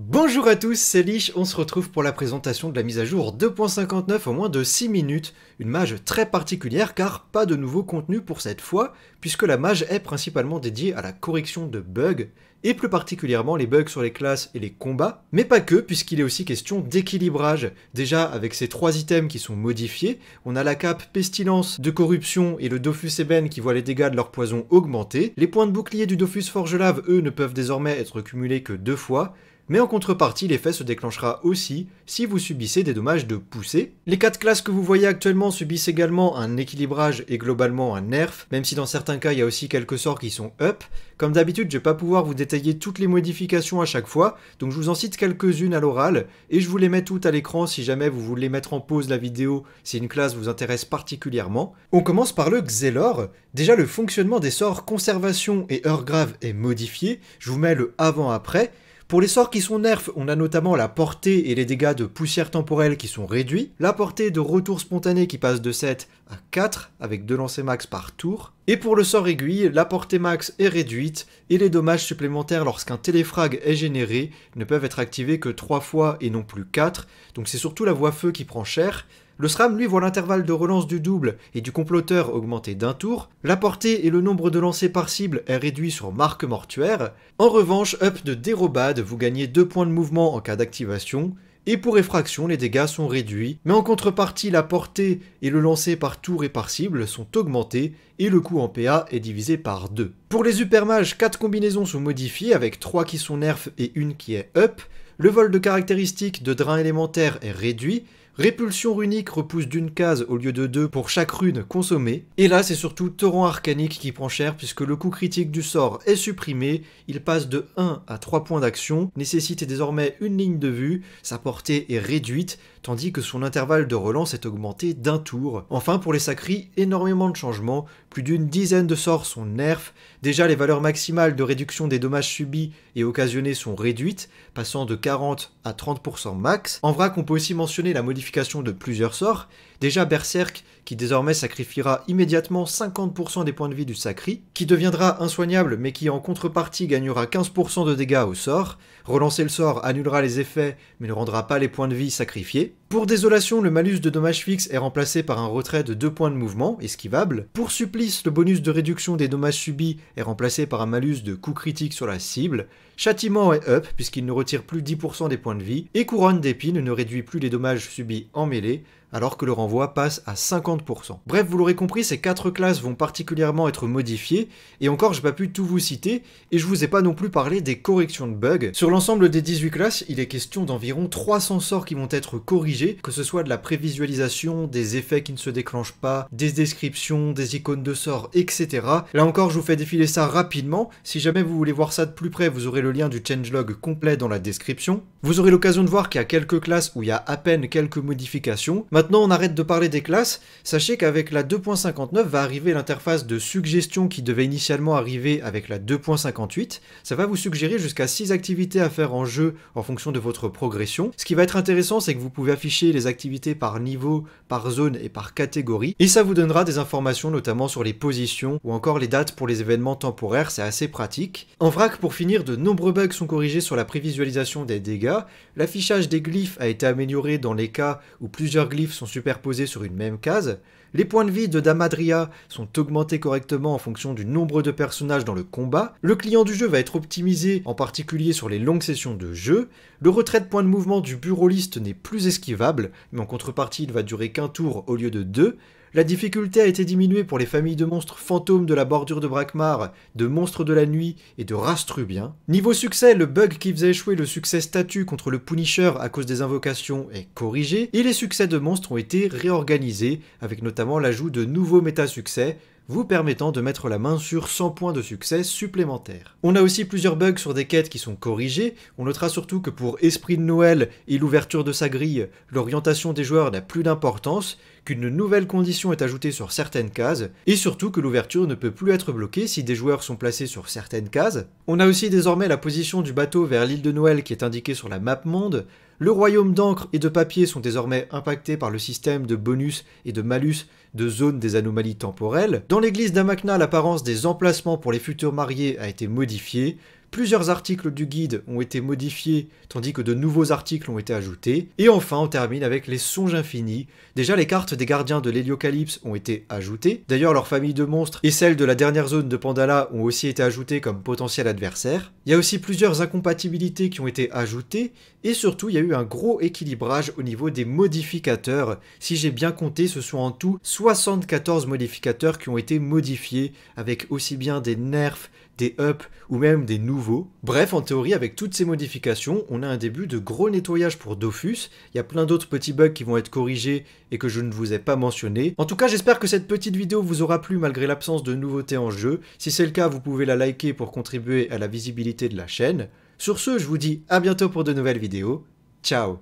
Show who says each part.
Speaker 1: Bonjour à tous, c'est Lich, on se retrouve pour la présentation de la mise à jour 2.59 en moins de 6 minutes, une mage très particulière car pas de nouveau contenu pour cette fois, puisque la mage est principalement dédiée à la correction de bugs, et plus particulièrement les bugs sur les classes et les combats, mais pas que, puisqu'il est aussi question d'équilibrage. Déjà, avec ces trois items qui sont modifiés, on a la cape Pestilence de Corruption et le Dofus Ébène qui voient les dégâts de leur poison augmenter, les points de bouclier du Dofus Lave, eux, ne peuvent désormais être cumulés que deux fois, mais en contrepartie l'effet se déclenchera aussi si vous subissez des dommages de poussée. Les 4 classes que vous voyez actuellement subissent également un équilibrage et globalement un nerf, même si dans certains cas il y a aussi quelques sorts qui sont up. Comme d'habitude, je vais pas pouvoir vous détailler toutes les modifications à chaque fois, donc je vous en cite quelques-unes à l'oral, et je vous les mets toutes à l'écran si jamais vous voulez mettre en pause la vidéo si une classe vous intéresse particulièrement. On commence par le Xelor. Déjà le fonctionnement des sorts conservation et heure grave est modifié, je vous mets le avant-après, pour les sorts qui sont nerfs, on a notamment la portée et les dégâts de poussière temporelle qui sont réduits, la portée de retour spontané qui passe de 7 à 4 avec 2 lancers max par tour, et pour le sort aiguille, la portée max est réduite et les dommages supplémentaires lorsqu'un téléfrag est généré ne peuvent être activés que 3 fois et non plus 4, donc c'est surtout la voie feu qui prend cher, le SRAM, lui, voit l'intervalle de relance du double et du comploteur augmenter d'un tour, la portée et le nombre de lancers par cible est réduit sur marque mortuaire. En revanche, up de dérobade, vous gagnez 2 points de mouvement en cas d'activation, et pour effraction, les dégâts sont réduits, mais en contrepartie, la portée et le lancer par tour et par cible sont augmentés et le coût en PA est divisé par 2. Pour les supermages, 4 combinaisons sont modifiées avec 3 qui sont nerfs et une qui est up. Le vol de caractéristiques de drain élémentaire est réduit Répulsion runique repousse d'une case au lieu de deux pour chaque rune consommée. Et là, c'est surtout Torrent arcanique qui prend cher puisque le coût critique du sort est supprimé. Il passe de 1 à 3 points d'action, nécessite désormais une ligne de vue, sa portée est réduite, tandis que son intervalle de relance est augmenté d'un tour. Enfin, pour les sacris, énormément de changements, plus d'une dizaine de sorts sont nerfs, déjà les valeurs maximales de réduction des dommages subis et occasionnés sont réduites, passant de 40 à 30% max. En vrac, on peut aussi mentionner la modification de plusieurs sorts, déjà Berserk qui désormais sacrifiera immédiatement 50% des points de vie du sacri, qui deviendra insoignable mais qui en contrepartie gagnera 15% de dégâts au sort, relancer le sort annulera les effets mais ne rendra pas les points de vie sacrifiés, it Pour désolation, le malus de dommage fixe est remplacé par un retrait de 2 points de mouvement, esquivable. Pour supplice, le bonus de réduction des dommages subis est remplacé par un malus de coup critique sur la cible. Châtiment est up, puisqu'il ne retire plus 10% des points de vie. Et couronne d'épines ne réduit plus les dommages subis en mêlée, alors que le renvoi passe à 50%. Bref, vous l'aurez compris, ces 4 classes vont particulièrement être modifiées, et encore je n'ai pas pu tout vous citer, et je vous ai pas non plus parlé des corrections de bugs. Sur l'ensemble des 18 classes, il est question d'environ 300 sorts qui vont être corrigés que ce soit de la prévisualisation, des effets qui ne se déclenchent pas, des descriptions, des icônes de sort, etc. Là encore, je vous fais défiler ça rapidement. Si jamais vous voulez voir ça de plus près, vous aurez le lien du changelog complet dans la description. Vous aurez l'occasion de voir qu'il y a quelques classes où il y a à peine quelques modifications. Maintenant, on arrête de parler des classes. Sachez qu'avec la 2.59 va arriver l'interface de suggestion qui devait initialement arriver avec la 2.58. Ça va vous suggérer jusqu'à 6 activités à faire en jeu en fonction de votre progression. Ce qui va être intéressant, c'est que vous pouvez afficher les activités par niveau, par zone et par catégorie. Et ça vous donnera des informations notamment sur les positions ou encore les dates pour les événements temporaires, c'est assez pratique. En vrac, pour finir, de nombreux bugs sont corrigés sur la prévisualisation des dégâts. L'affichage des glyphes a été amélioré dans les cas où plusieurs glyphes sont superposés sur une même case. Les points de vie de Damadria sont augmentés correctement en fonction du nombre de personnages dans le combat, le client du jeu va être optimisé en particulier sur les longues sessions de jeu, le retrait de points de mouvement du bureau liste n'est plus esquivable, mais en contrepartie il va durer qu'un tour au lieu de deux, la difficulté a été diminuée pour les familles de monstres fantômes de la bordure de Brakmar, de monstres de la nuit et de rastrubiens. Niveau succès, le bug qui faisait échouer le succès statut contre le Punisher à cause des invocations est corrigé, et les succès de monstres ont été réorganisés, avec notamment l'ajout de nouveaux métasuccès, vous permettant de mettre la main sur 100 points de succès supplémentaires. On a aussi plusieurs bugs sur des quêtes qui sont corrigées, on notera surtout que pour Esprit de Noël et l'ouverture de sa grille, l'orientation des joueurs n'a plus d'importance, qu'une nouvelle condition est ajoutée sur certaines cases, et surtout que l'ouverture ne peut plus être bloquée si des joueurs sont placés sur certaines cases. On a aussi désormais la position du bateau vers l'île de Noël qui est indiquée sur la map monde, le royaume d'encre et de papier sont désormais impactés par le système de bonus et de malus de zone des anomalies temporelles. Dans l'église d'Amakna, l'apparence des emplacements pour les futurs mariés a été modifiée. Plusieurs articles du guide ont été modifiés, tandis que de nouveaux articles ont été ajoutés. Et enfin, on termine avec les songes infinis. Déjà, les cartes des gardiens de l'Héliocalypse ont été ajoutées. D'ailleurs, leur famille de monstres et celle de la dernière zone de Pandala ont aussi été ajoutées comme potentiel adversaire. Il y a aussi plusieurs incompatibilités qui ont été ajoutées. Et surtout, il y a eu un gros équilibrage au niveau des modificateurs. Si j'ai bien compté, ce sont en tout 74 modificateurs qui ont été modifiés, avec aussi bien des nerfs des up ou même des nouveaux. Bref, en théorie, avec toutes ces modifications, on a un début de gros nettoyage pour Dofus. Il y a plein d'autres petits bugs qui vont être corrigés et que je ne vous ai pas mentionnés. En tout cas, j'espère que cette petite vidéo vous aura plu malgré l'absence de nouveautés en jeu. Si c'est le cas, vous pouvez la liker pour contribuer à la visibilité de la chaîne. Sur ce, je vous dis à bientôt pour de nouvelles vidéos. Ciao